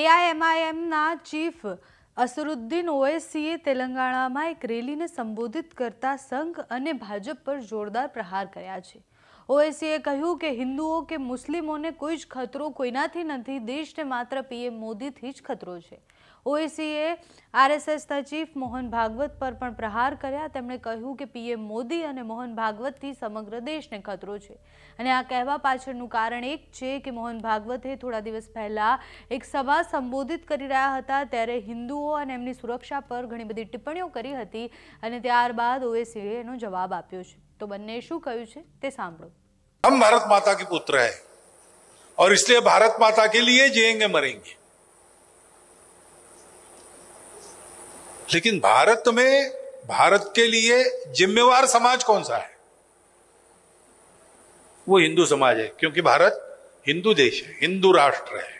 એઆઈએમઆઈએમના chief અસરુદ્દીન ઓએસીએ તેલંગાણામાં એક રેલીને સંબોધિત કરતા સંઘ અને ભાજપ પર જોરદાર પ્રહાર કર્યા છે ઓએસીએ કહ્યું કે હિન્દુઓ કે મુસ્લિમોને કોઈ જ ખતરો કોઈનાથી નથી દેશને માત્ર પીએમ મોદીથી જ ખતરો છે ઓએસીએ આરએસએસના ચીફ મોહન ભાગવત પર પણ પ્રહાર કર્યા તેમણે કહ્યું કે પીએમ મોદી અને મોહન ભાગવતથી સમગ્ર દેશને ખતરો છે અને આ કહેવા પાછળનું કારણ એક છે કે મોહન ભાગવતે થોડા દિવસ પહેલાં એક સભા સંબોધિત કરી રહ્યા હતા ત્યારે હિન્દુઓ અને એમની સુરક્ષા પર ઘણી બધી ટિપ્પણીઓ કરી હતી અને ત્યારબાદ ઓએસીએ એનો જવાબ આપ્યો છે तो બંને શું કહ્યું છે તે हम भारत माता के पुत्र है और इसलिए भारत माता के लिए जिएंगे मरेंगे लेकिन भारत में भारत के लिए जिम्मेवार समाज कौन सा है वो हिंदू समाज है क्योंकि भारत हिंदू देश है हिंदू राष्ट्र है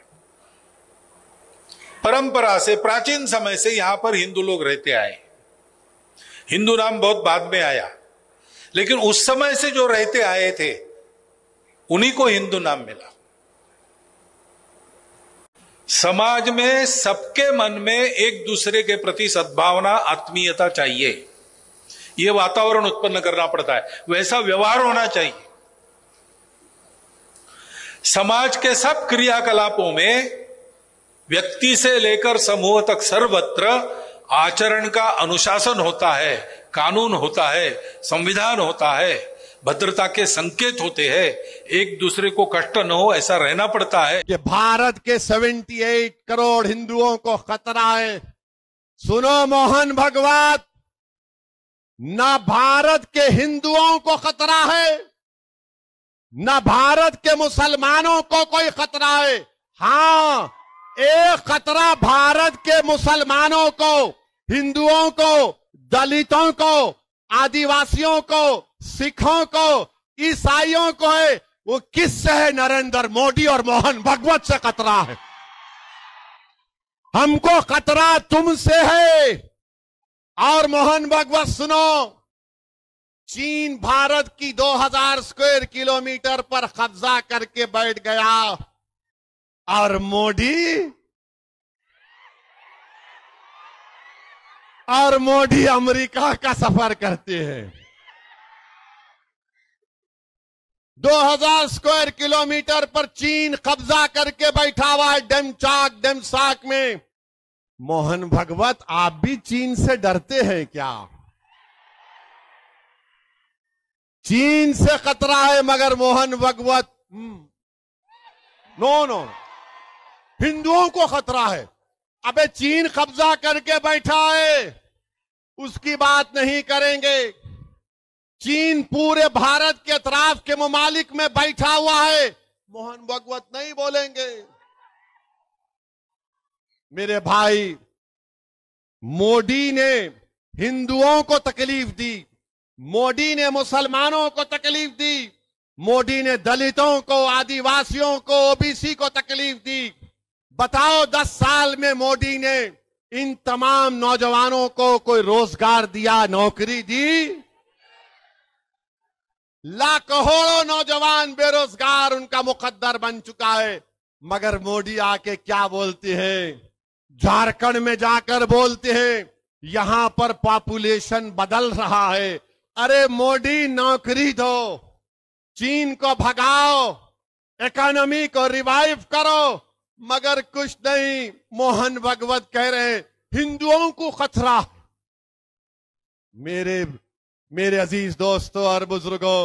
परंपरा से प्राचीन समय से यहां पर हिंदू लोग रहते आए हिंदू नाम बहुत बाद में आया लेकिन उस समय से जो रहते आए थे उन्हीं को हिंदू नाम मिला समाज में सबके मन में एक दूसरे के प्रति सद्भावना आत्मीयता चाहिए यह वातावरण उत्पन्न करना पड़ता है वैसा व्यवहार होना चाहिए समाज के सब क्रियाकलापों में व्यक्ति से लेकर समूह तक सर्वत्र आचरण का अनुशासन होता है कानून होता है संविधान होता है भद्रता के संकेत होते हैं एक दूसरे को कष्ट न हो ऐसा रहना पड़ता है ये भारत के 78 करोड़ हिंदुओं को खतरा है सुनो मोहन भगवत ना भारत के हिंदुओं को खतरा है ना भारत के मुसलमानों को कोई खतरा है हाँ एक खतरा भारत के मुसलमानों को हिंदुओं को दलितों को आदिवासियों को सिखों को ईसाइयों को है वो किससे है नरेंद्र मोदी और मोहन भगवत से खतरा है हमको खतरा तुमसे है और मोहन भगवत सुनो चीन भारत की 2000 स्क्वायर किलोमीटर पर कब्जा करके बैठ गया और मोदी और मोदी अमेरिका का सफर करते हैं 2000 स्क्वायर किलोमीटर पर चीन कब्जा करके बैठा हुआ है डेमचाक डेमसाक में मोहन भगवत आप भी चीन से डरते हैं क्या चीन से खतरा है मगर मोहन भगवत हम्म। नो नो हिंदुओं को खतरा है अबे चीन कब्जा करके बैठा है उसकी बात नहीं करेंगे चीन पूरे भारत के अतराफ के ममालिक में बैठा हुआ है मोहन भगवत नहीं बोलेंगे मेरे भाई मोदी ने हिंदुओं को तकलीफ दी मोदी ने मुसलमानों को तकलीफ दी मोदी ने दलितों को आदिवासियों को ओबीसी को तकलीफ दी बताओ दस साल में मोदी ने इन तमाम नौजवानों को कोई रोजगार दिया नौकरी दी लाखों नौजवान बेरोजगार उनका मुकद्दर बन चुका है मगर मोदी आके क्या बोलते हैं झारखंड में जाकर बोलते हैं यहां पर पॉपुलेशन बदल रहा है अरे मोदी नौकरी दो चीन को भगाओ इकोनॉमी को रिवाइव करो मगर कुछ नहीं मोहन भगवत कह रहे हैं हिंदुओं को खतरा मेरे मेरे अजीज दोस्तों और बुजुर्गों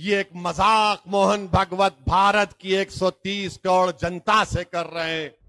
ये एक मजाक मोहन भगवत भारत की 130 करोड़ जनता से कर रहे हैं